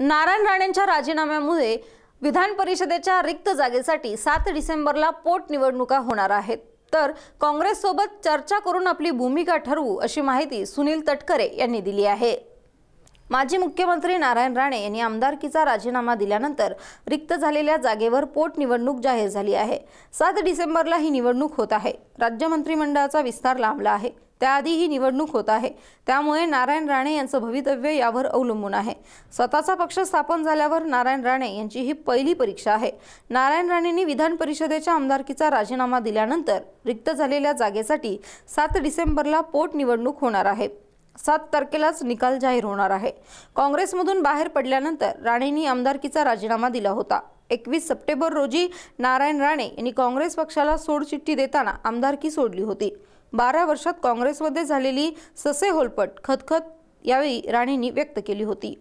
नारायण राणेंच्या राजीनाम्यामुळे विधान परिषदेच्या रिक्त जागेसाठी सात डिसेंबरला पोटनिवडणुका होणार आहेत तर काँग्रेससोबत चर्चा करून आपली भूमिका ठरवू अशी माहिती सुनील तटकरे यांनी दिली आहे माजी मुख्यमंत्री नारायण राणे यांनी आमदारकीचा राजीनामा दिल्यानंतर रिक्त झालेल्या जागेवर पोटनिवडणूक जाहीर झाली आहे सात डिसेंबरला ही निवडणूक होत आहे राज्य मंत्रिमंडळाचा विस्तार लांबला आहे त्याआधी ही निवडणूक होत आहे त्यामुळे नारायण राणे यांचं भवितव्य यावर अवलंबून आहे स्वतःचा पक्ष स्थापन झाल्यावर नारायण राणे यांची ही पहिली परीक्षा आहे नारायण राणेंनी विधान परिषदेच्या आमदारकीचा राजीनामा दिल्यानंतर रिक्त झालेल्या जागेसाठी सात डिसेंबरला पोटनिवडणूक होणार आहे सात तारखेलाच निकाल जाहीर होणार आहे काँग्रेसमधून बाहेर पडल्यानंतर राणेंनी आमदारकीचा राजीनामा दिला होता एकवीस सप्टेंबर रोजी नारायण राणे यांनी काँग्रेस पक्षाला सोडचिठ्ठी देताना आमदारकी सोडली होती बारा वर्षात काँग्रेसमध्ये झालेली ससेहोलपट खतखत यावेळी राणेंनी व्यक्त केली होती